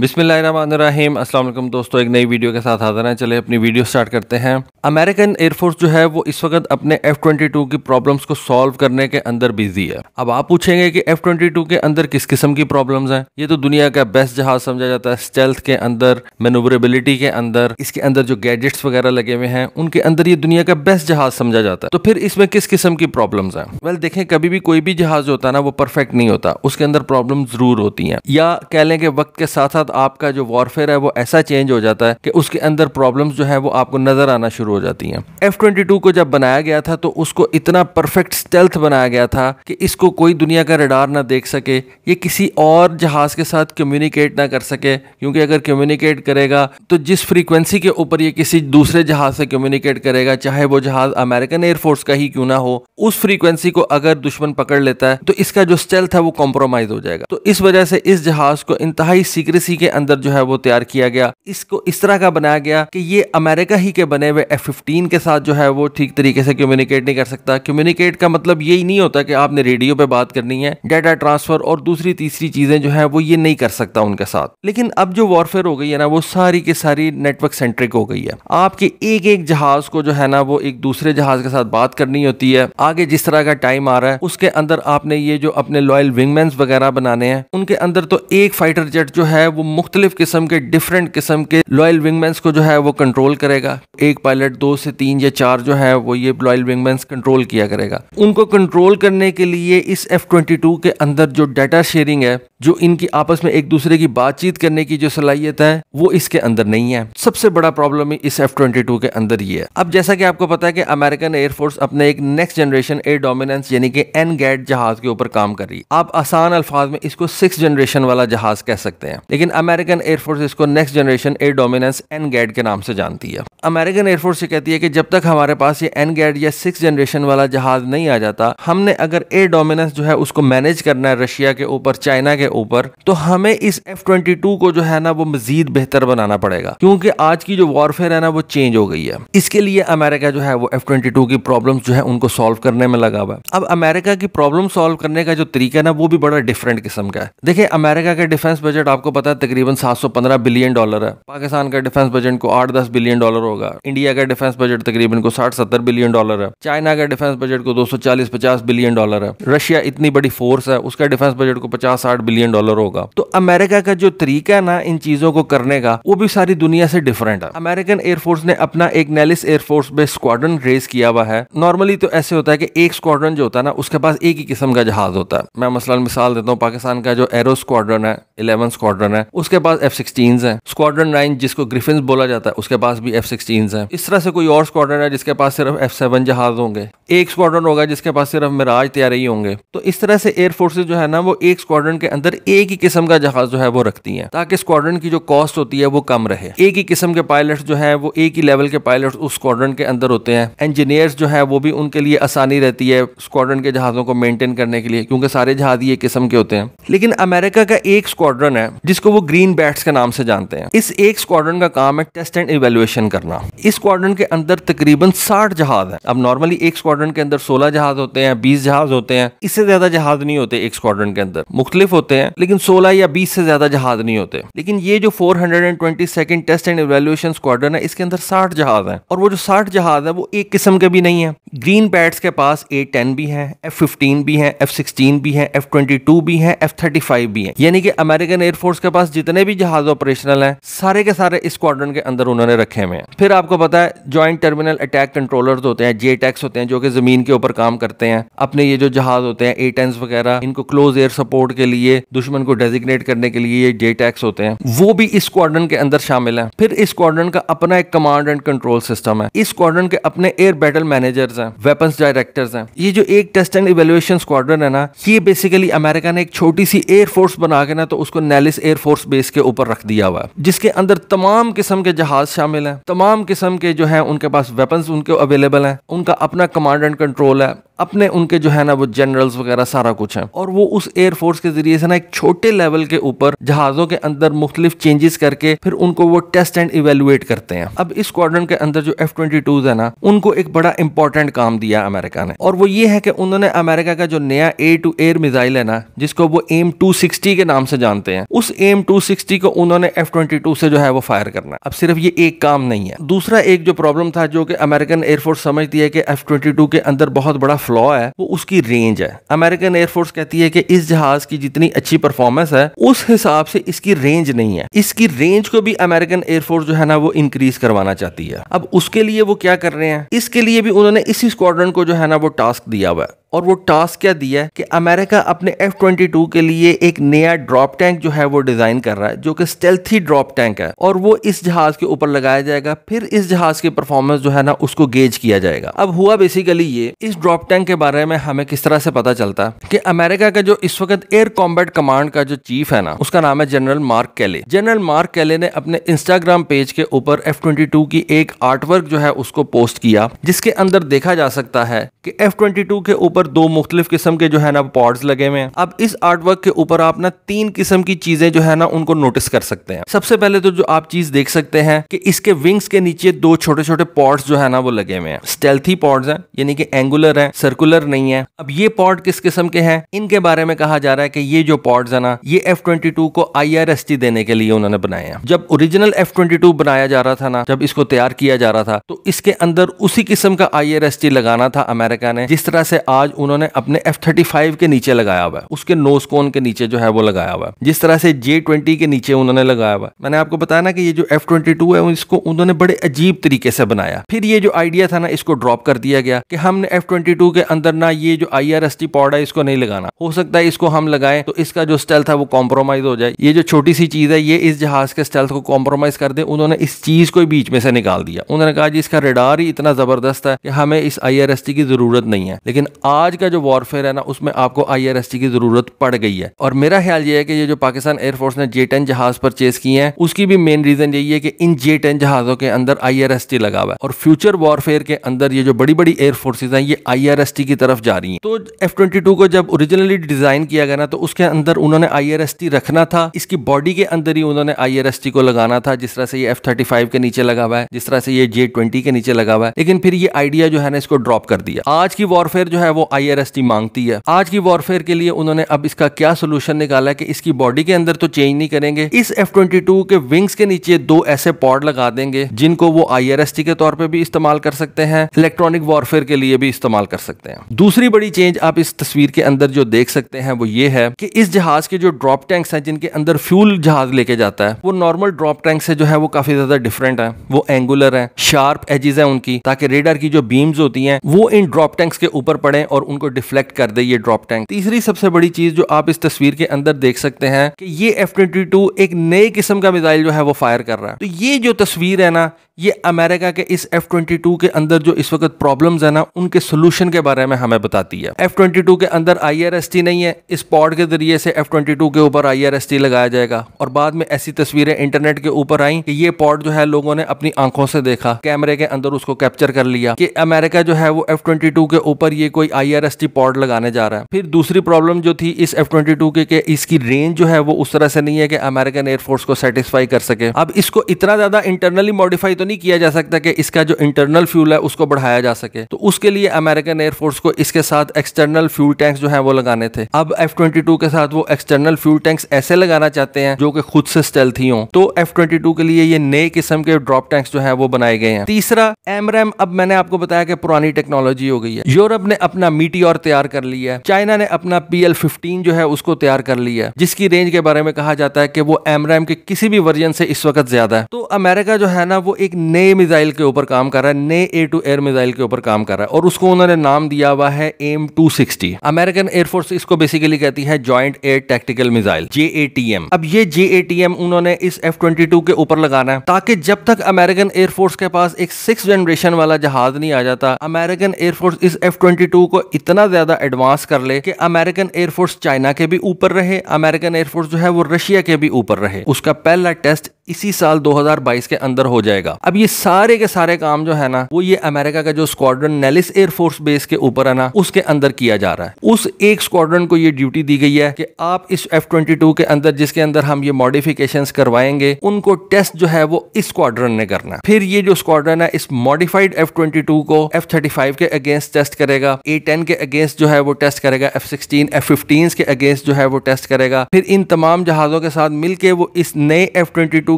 बिस्मिल्लाहिर्रहमानिर्रहीम अस्सलाम वालेकुम दोस्तों एक नई वीडियो के साथ हाजिर हैं चले अपनी वीडियो स्टार्ट करते हैं अमेरिकन एयरफोर्स जो है वो इस वक्त अपने एफ ट्वेंटी टू की प्रॉब्लम्स को सॉल्व करने के अंदर बिजी है अब आप पूछेंगे कि एफ ट्वेंटी टू के अंदर किस किस्म की प्रॉब्लम्स हैं ये तो दुनिया का बेस्ट जहाज समझा जाता है स्टेल्थ के अंदर मेनोवरेबिलिटी के अंदर इसके अंदर जो गैजेट्स वगैरह लगे हुए हैं उनके अंदर ये दुनिया का बेस्ट जहाज समझा जाता है तो फिर इसमें किस किस्म की प्रॉब्लम है वेल देखें कभी भी कोई भी जहाज होता है ना वो परफेक्ट नहीं होता उसके अंदर प्रॉब्लम जरूर होती है या कह लें कि वक्त के साथ साथ बाद आपका जो वॉरफेयर है वो ऐसा चेंज हो जाता है कि उसके अंदर प्रॉब्लम्स जो है वो आपको नज़र आना शुरू हो जाती हैं एफ ट्वेंटी टू को जब बनाया गया था तो उसको इतना परफेक्ट स्टेल्थ बनाया गया था कि इसको कोई दुनिया का रडार ना देख सके ये किसी और जहाज़ के साथ कम्युनिकेट ना कर सके क्योंकि अगर कम्युनिकेट करेगा तो जिस फ्रीक्वेंसी के ऊपर ये किसी दूसरे जहाज़ से कम्युनिकेट करेगा चाहे वो जहाज़ अमेरिकन एयरफोर्स का ही क्यों ना हो उस फ्रीक्वेंसी को अगर दुश्मन पकड़ लेता है तो इसका जो स्टेल्थ है वो कॉम्प्रोमाइज़ हो जाएगा तो इस वजह से इस जहाज़ को इंतहाई सीक्रेसी के अंदर जो है वो तैयार किया गया इसको इस तरह का बनाया गया कि ये अमेरिका ही के बने हुए एफ फिफ्टीन के साथ जो है वो ठीक तरीके से कम्युनिकेट नहीं कर सकता कम्युनिकेट का मतलब यही नहीं होता कि आपने रेडियो पे बात करनी है डाटा ट्रांसफर और दूसरी तीसरी चीजें जो है वो ये नहीं कर सकता उनके साथ लेकिन अब जो वॉरफेयर हो गई है ना वो सारी की सारी नेटवर्क सेंट्रिक हो गई है आपके एक एक जहाज को जो है ना वो एक दूसरे जहाज के साथ बात करनी होती है आगे जिस तरह का टाइम आ रहा है उसके अंदर आपने ये जो अपने लॉयल विंगमैन वगैरह बनाने हैं उनके अंदर तो एक फाइटर जेट जो है वो मुख्तलिफ किस्म के डिफरेंट किस्म के लॉयल विंगमैन्स को जो है वो कंट्रोल करेगा एक पायलट दो से तीन या चार जो है वो ये लॉयल विंगमैन्स कंट्रोल किया करेगा उनको कंट्रोल करने के लिए इस एफ ट्वेंटी टू के अंदर जो डाटा शेयरिंग है जो इनकी आपस में एक दूसरे की बातचीत करने की जो सलाहियत है वो इसके अंदर नहीं है सबसे बड़ा प्रॉब्लम इस एफ ट्वेंटी टू के अंदर ये है अब जैसा कि आपको पता है कि अमेरिकन एयरफोर्स अपने एक नेक्स्ट जनरेशन एयर डोमिनेंस यानी कि एन गैट जहाज के ऊपर काम कर रही है आप आसान अल्फाज में इसको सिक्स जनरेशन वाला जहाज कह सकते हैं लेकिन अमेरिकन एयरफोर्स इसको next generation air dominance NGAD के नाम से जानती है अमेरिकन एयरफोर्स ये कहती है कि जब तक हमारे पास ये एन गैट या सिक्स जनरेशन वाला जहाज नहीं आ जाता हमने अगर एयर डोमिनेंस जो है उसको मैनेज करना है रशिया के ऊपर चाइना के ऊपर तो हमें इस एफ ट्वेंटी टू को जो है ना वो मजीद बेहतर बनाना पड़ेगा क्योंकि आज की जो वॉरफेयर है ना वो चेंज हो गई है इसके लिए अमेरिका जो है वो एफ ट्वेंटी टू की प्रॉब्लम जो है उनको सॉल्व करने में लगा हुआ है अब अमेरिका की प्रॉब्लम सॉल्व करने का जो तरीका ना वो भी बड़ा डिफरेंट किस्म का है देखिए अमेरिका का डिफेंस बजट आपको पता है तकरीबन सात सौ पंद्रह बिलियन डॉलर है पाकिस्तान का डिफेंस बजट को आठ दस बिलियन डॉलर होगा इंडिया का डिफेंस बजट तकरीबन को साठ सत्तर बिलियन डॉलर है चाइना का डिफेंस बजट को दो सौ चालीस पचास बिलियन डॉलर है रशिया इतनी बड़ी फोर्स है उसका डिफेंस बजट को पचास साठ बिलियन बिलियन डॉलर होगा तो अमेरिका का जो तरीका है ना इन चीजों को करने का वो भी सारी दुनिया से डिफरेंट है अमेरिकन एयरफोर्स ने अपना एक Nellis air force base squadron raise किया हुआ है नॉर्मली तो ऐसे होता है कि एक स्क्वाड्रन जो होता है ना उसके पास एक ही किस्म का जहाज होता है मैं मसला मिसाल देता हूँ पाकिस्तान का जो एरो स्क्वाड्रन है इलेवन स्क्वाड्रन है उसके पास एफ सिक्सटीन है स्क्वाड्रन नाइन जिसको ग्रिफिन बोला जाता है उसके पास भी एफ सिक्सटीन है इस तरह से कोई और स्क्वाड्रन है जिसके पास सिर्फ एफ सेवन जहाज होंगे एक स्क्वाड्रन होगा जिसके पास सिर्फ मिराज तैयारी होंगे तो इस तरह से एयरफोर्स जो है ना वो एक स्क्वाड्रन के अंदर अंदर एक ही किस्म का जहाज जो है वो रखती हैं ताकि स्क्वाड्रन की जो कॉस्ट होती है वो कम रहे एक ही किस्म के पायलट जो है वो एक ही लेवल के पायलट उस स्क्वाड्रन के अंदर होते हैं इंजीनियर्स जो है वो भी उनके लिए आसानी रहती है स्क्वाड्रन के जहाजों को मेंटेन करने के लिए क्योंकि सारे जहाज ये किस्म के होते हैं लेकिन अमेरिका का एक स्क्वाड्रन है जिसको वो ग्रीन बैट्स के नाम से जानते हैं इस एक स्क्वाड्रन का काम है टेस्ट एंड इवेल्युएशन करना इस स्क्वाड्रन के अंदर तकरीबन साठ जहाज है अब नॉर्मली एक स्क्वाड्रन के अंदर सोलह जहाज होते हैं बीस जहाज होते हैं इससे ज्यादा जहाज नहीं होते एक स्क्वाड्रन के अंदर मुख्तलिफ होते हैं हैं लेकिन 16 या 20 से ज्यादा जहाज नहीं होते लेकिन ये जो 422 टेस्ट एंड इवेल्युएशन स्क्वाड्रन है इसके अंदर 60 जहाज हैं और वो जो 60 जहाज है वो एक किस्म के भी नहीं है ग्रीन पैड्स के पास ए टेन भी है एफ फिफ्टीन भी है एफ सिक्सटीन भी है एफ ट्वेंटी टू भी है एफ थर्टी फाइव भी है यानी कि अमेरिकन एयरफोर्स के पास जितने भी जहाज ऑपरेशनल हैं सारे के सारे स्क्वाड्रन के अंदर उन्होंने रखे हुए हैं फिर आपको पता है ज्वाइंट टर्मिनल अटैक कंट्रोलर्स होते हैं जे टैक्स होते हैं जो कि जमीन के ऊपर काम करते हैं अपने ये जो जहाज होते हैं ए टेंस वगैरह इनको क्लोज एयर सपोर्ट के लिए दुश्मन को डेजिग्नेट करने के लिए ये जे टैक्स होते हैं वो भी इस स्क्वाड्रन के अंदर शामिल है फिर इस स्क्वाड्रन का अपना एक कमांड एंड कंट्रोल सिस्टम है इस स्क्वाड्रन के अपने एयर बैटल मैनेजर्स हैं वेपन्स डायरेक्टर्स हैं ये जो एक टेस्ट एंड इवेल्युएशन स्क्वाड्रन है ना ये बेसिकली अमेरिका ने एक छोटी सी एयरफोर्स बना के ना तो उसको नैलिस एयरफोर्स बेस के ऊपर रख दिया हुआ है जिसके अंदर तमाम किस्म के जहाज शामिल हैं तमाम किस्म के जो है उनके पास वेपन्स उनके अवेलेबल हैं उनका अपना कमांड एंड कंट्रोल है अपने उनके जो है ना वो जनरल्स वगैरह सारा कुछ है और वो उस एयरफोर्स के जरिए से ना एक छोटे लेवल के ऊपर जहाजों के अंदर मुख्तलिफ चेंजेस करके फिर उनको वो टेस्ट एंड इवेलुएट करते हैं अब इस स्क्वाड्रन के अंदर जो एफ ट्वेंटी टू है ना उनको एक बड़ा इंपॉर्टेंट काम दिया अमेरिका ने और वो ये है कि उन्होंने अमेरिका का जो नया ए टू एयर मिजाइल है ना जिसको वो एम टू सिक्सटी के नाम से जानते हैं उस एम टू सिक्सटी को उन्होंने एफ ट्वेंटी टू से जो है वो फायर करना अब सिर्फ ये एक काम नहीं है दूसरा एक जो प्रॉब्लम था जो कि अमेरिकन एयरफोर्स समझती है कि एफ ट्वेंटी टू के अंदर बहुत बड़ा फ्लॉ है वो उसकी रेंज है अमेरिकन एयरफोर्स कहती है कि इस जहाज की जितनी अच्छी परफॉर्मेंस है उस हिसाब से इसकी रेंज नहीं है इसकी रेंज को भी अमेरिकन एयरफोर्स जो है ना वो इंक्रीज करवाना चाहती है अब उसके लिए वो क्या कर रहे हैं इसके लिए भी उन्होंने इसी स्क्वाड्रन को जो है ना वो टास्क दिया हुआ है और वो टास्क क्या दिया है कि अमेरिका अपने एफ ट्वेंटी टू के लिए एक नया ड्रॉप टैंक जो है वो डिज़ाइन कर रहा है जो कि स्टेल्थी ड्रॉप टैंक है और वो इस जहाज के ऊपर लगाया जाएगा फिर इस जहाज की परफॉर्मेंस जो है ना उसको गेज किया जाएगा अब हुआ बेसिकली ये इस ड्रॉप टैंक के बारे में हमें किस तरह से पता चलता है कि अमेरिका का जो इस वक्त एयर कॉम्बैट कमांड का जो चीफ है ना उसका नाम है General Mark Kelly General Mark Kelly ने अपने इंस्टाग्राम पेज के ऊपर एफ ट्वेंटी टू की एक आर्टवर्क जो है उसको पोस्ट किया जिसके अंदर देखा जा सकता है कि एफ ट्वेंटी टू के ऊपर ऊपर दो मुख्तलिफ किस्म के जो है ना पॉड्स लगे हुए हैं अब इस आर्ट वर्क के ऊपर आप ना तीन किस्म की चीजें जो है ना उनको नोटिस कर सकते हैं सबसे पहले तो जो आप चीज देख सकते हैं कि इसके विंग्स के नीचे दो छोटे छोटे पॉड्स जो है ना वो लगे हुए हैं स्टेल्थी पॉड्स हैं यानी कि एंगुलर हैं सर्कुलर नहीं है अब ये पॉड किस किस्म के हैं इनके बारे में कहा जा रहा है कि ये जो पॉड्स है ना ये एफ ट्वेंटी टू को आई आर एस टी देने के लिए उन्होंने बनाए हैं जब ओरिजिनल एफ ट्वेंटी टू बनाया जा रहा था ना जब इसको तैयार किया जा रहा था तो इसके अंदर उसी किस्म का आई आर एस टी लगाना था अमेरिका ने जिस तरह से आज आवाज उन्होंने अपने एफ थर्टी फाइव के नीचे लगाया हुआ है उसके नोस कोन के नीचे जो है वो लगाया हुआ है जिस तरह से जे ट्वेंटी के नीचे उन्होंने लगाया हुआ है मैंने आपको बताया ना कि ये जो एफ ट्वेंटी टू है इसको उन्होंने बड़े अजीब तरीके से बनाया फिर ये जो आइडिया था ना इसको ड्रॉप कर दिया गया कि हमने एफ ट्वेंटी टू के अंदर ना ये जो I R S T pod है इसको नहीं लगाना हो सकता है इसको हम लगाए तो इसका जो स्टेल था वो कॉम्प्रोमाइज हो जाए ये जो छोटी सी चीज है ये इस जहाज के स्टेल्थ को कॉम्प्रोमाइज कर दे उन्होंने इस चीज को बीच में से निकाल दिया उन्होंने कहा जी इसका रेडार ही इतना जबरदस्त है कि हमें इस आई आर एस टी की जरूरत नहीं है लेकिन आज का जो वॉरफेयर है ना उसमें आपको आई की जरूरत पड़ गई है और मेरा ख्याल ये है कि ये जो पाकिस्तान एयरफोर्स ने जे टेन जहाज परचेस किए हैं उसकी भी मेन रीजन यही है कि इन जे टेन जहाजों के अंदर आईआरएसटी लगा हुआ है और फ्यूचर वॉरफेयर के अंदर ये जो बड़ी बड़ी एयरफोर्सेज हैं ये टी की तरफ जा रही है तो एफ ट्वेंटी टू को जब ओरिजिनली डिजाइन किया गया ना तो उसके अंदर उन्होंने टी रखना था इसकी बॉडी के अंदर ही उन्होंने टी को लगाना था जिस तरह से ये एफ थर्टी फाइव के नीचे लगा हुआ है जिस तरह से ये जे ट्वेंटी के नीचे लगा हुआ है लेकिन फिर ये आइडिया जो है ना इसको ड्रॉप कर दिया आज की वॉरफेयर जो है वो वो आईआरएसटी मांगती है आज की वॉरफेयर के लिए उन्होंने अब इसका क्या सोल्यूशन निकाला है कि इसकी बॉडी के अंदर तो चेंज नहीं करेंगे इस एफ ट्वेंटी टू के विंग्स के नीचे दो ऐसे पॉड लगा देंगे जिनको वो आईआरएसटी के तौर पर भी इस्तेमाल कर सकते हैं इलेक्ट्रॉनिक वॉरफेयर के लिए भी इस्तेमाल कर सकते हैं दूसरी बड़ी चेंज आप इस तस्वीर के अंदर जो देख सकते हैं वो ये है कि इस जहाज के जो ड्रॉप टैंक्स हैं जिनके अंदर फ्यूल जहाज लेके जाता है वो नॉर्मल ड्रॉप टैंक से जो है वो काफी ज्यादा डिफरेंट है वो एंगुलर है शार्प एजिज है उनकी ताकि रेडर की जो बीम्स होती हैं वो इन ड्रॉप टैंक्स के ऊपर पड़े और और उनको डिफ्लेक्ट कर दे ये ड्रॉप टैंक तीसरी सबसे बड़ी चीज जो आप इस तस्वीर के अंदर देख सकते हैं कि ये एफ ट्वेंटी टू एक नए किस्म का मिसाइल जो है वो फायर कर रहा है तो ये जो तस्वीर है ना ये अमेरिका के इस एफ ट्वेंटी टू के अंदर जो इस वक्त प्रॉब्लम्स है ना उनके सोल्यूशन के बारे में हमें बताती है एफ ट्वेंटी टू के अंदर आई आर एस टी नहीं है इस पॉड के जरिए से एफ ट्वेंटी टू के ऊपर आई आर एस टी लगाया जाएगा और बाद में ऐसी तस्वीरें इंटरनेट के ऊपर आई कि ये पॉड जो है लोगों ने अपनी आंखों से देखा कैमरे के अंदर उसको कैप्चर कर लिया कि अमेरिका जो है वो एफ ट्वेंटी टू के ऊपर ये कोई I R S T pod लगाने जा रहा है फिर दूसरी प्रॉब्लम जो थी इस एफ ट्वेंटी टू के, इसकी रेंज जो है वो उस तरह से नहीं है कि अमेरिकन एयरफोर्स को सेटिस्फाई कर सके अब इसको इतना ज्यादा इंटरनली मॉडिफाई तो नहीं किया जा सकता कि इसका जो इंटरनल फ्यूल है उसको बढ़ाया जा सके तो उसके लिए अमेरिकन एयरफोर्स को इसके साथ एक्सटर्नल फ्यूल टैंक जो है वो लगाने थे अब एफ ट्वेंटी टू के साथ वो एक्सटर्नल फ्यूल टैंक्स ऐसे लगाना चाहते हैं जो कि खुद से स्टेल थी तो एफ ट्वेंटी टू के लिए ये नए किस्म के ड्रॉप टैंक्स जो है वो बनाए गए हैं तीसरा एमरेम अब मैंने आपको बताया कि पुरानी टेक्नोलॉजी हो गई है यूरोप ने अपना मीटी तैयार कर लिया है चाइना ने अपना पी एल फिफ्टीन जो है उसको तैयार कर लिया है जिसकी रेंज के बारे में कहा जाता है कि वो एमरेम के किसी भी वर्जन से इस वक्त ज्यादा है तो अमेरिका जो है ना वो एक नए मिसाइल के ऊपर काम कर रहा है नए ए टू एयर मिसाइल के ऊपर काम कर रहा है और उसको उन्होंने नाम दिया हुआ है M two sixty American air force इसको बेसिकली कहती है joint air tactical missile J A T M अब ये जे ए टी एम उन्होंने इस एफ ट्वेंटी टू के ऊपर लगाना है ताकि जब तक अमेरिकन एयरफोर्स के पास एक सिक्स जनरेशन वाला जहाज नहीं आ जाता अमेरिकन एयरफोर्स इस एफ ट्वेंटी टू को इतना ज्यादा एडवांस कर ले कि अमेरिकन एयरफोर्स चाइना के भी ऊपर रहे अमेरिकन एयरफोर्स जो है वो रशिया के भी ऊपर रहे उसका पहला टेस्ट इसी साल 2022 के अंदर हो जाएगा अब ये सारे के सारे काम जो है ना वो ये अमेरिका का जो स्क्वाड्रन नेलिस एयरफोर्स बेस के ऊपर है ना उसके अंदर किया जा रहा है उस एक स्क्वाड्रन को ये ड्यूटी दी गई है कि आप इस एफ ट्वेंटी के अंदर जिसके अंदर हम ये मॉडिफिकेशन करवाएंगे उनको टेस्ट जो है वो इस स्क्वाड्रन ने करना फिर ये जो स्क्वाड्रन है इस मॉडिफाइड एफ ट्वेंटी टू को एफ थर्टी फाइव के अगेंस्ट टेस्ट करेगा ए टेन के अगेंस्ट जो है वो टेस्ट करेगा एफ सिक्सटीन एफ फिफ्टीन के अगेंस्ट जो है वो टेस्ट करेगा फिर इन तमाम जहाजों के साथ मिलकर वो इस नए एफ ट्वेंटी टू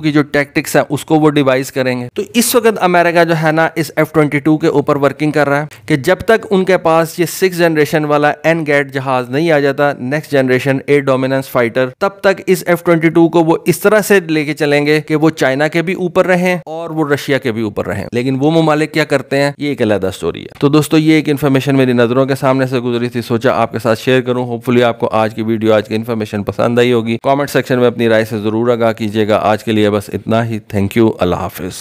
की जो टैक्टिक्स है उसको वो डिवाइस करेंगे तो इस वक्त अमेरिका जो है ना इस एफ ट्वेंटी टू के ऊपर वर्किंग कर रहा है कि जब तक उनके पास ये सिक्स जनरेशन वाला एन गैट जहाज नहीं आ जाता next generation a dominance fighter तब तक इस एफ ट्वेंटी टू को वो इस तरह से लेके चलेंगे कि वो चाइना के भी ऊपर रहें और वो रशिया के भी ऊपर रहें लेकिन वो ममालिक क्या करते हैं ये एक अलहदा स्टोरी है तो दोस्तों ये एक इन्फॉर्मेशन मेरी नज़रों के सामने से गुजरी थी सोचा आपके साथ शेयर करूँ होपफुली आपको आज की वीडियो आज की इन्फॉर्मेशन पसंद आई होगी कॉमेंट सेक्शन में अपनी राय से ज़रूर आगा कीजिएगा आज के लिए बस इतना ही थैंक यू अल्लाह हाफिज़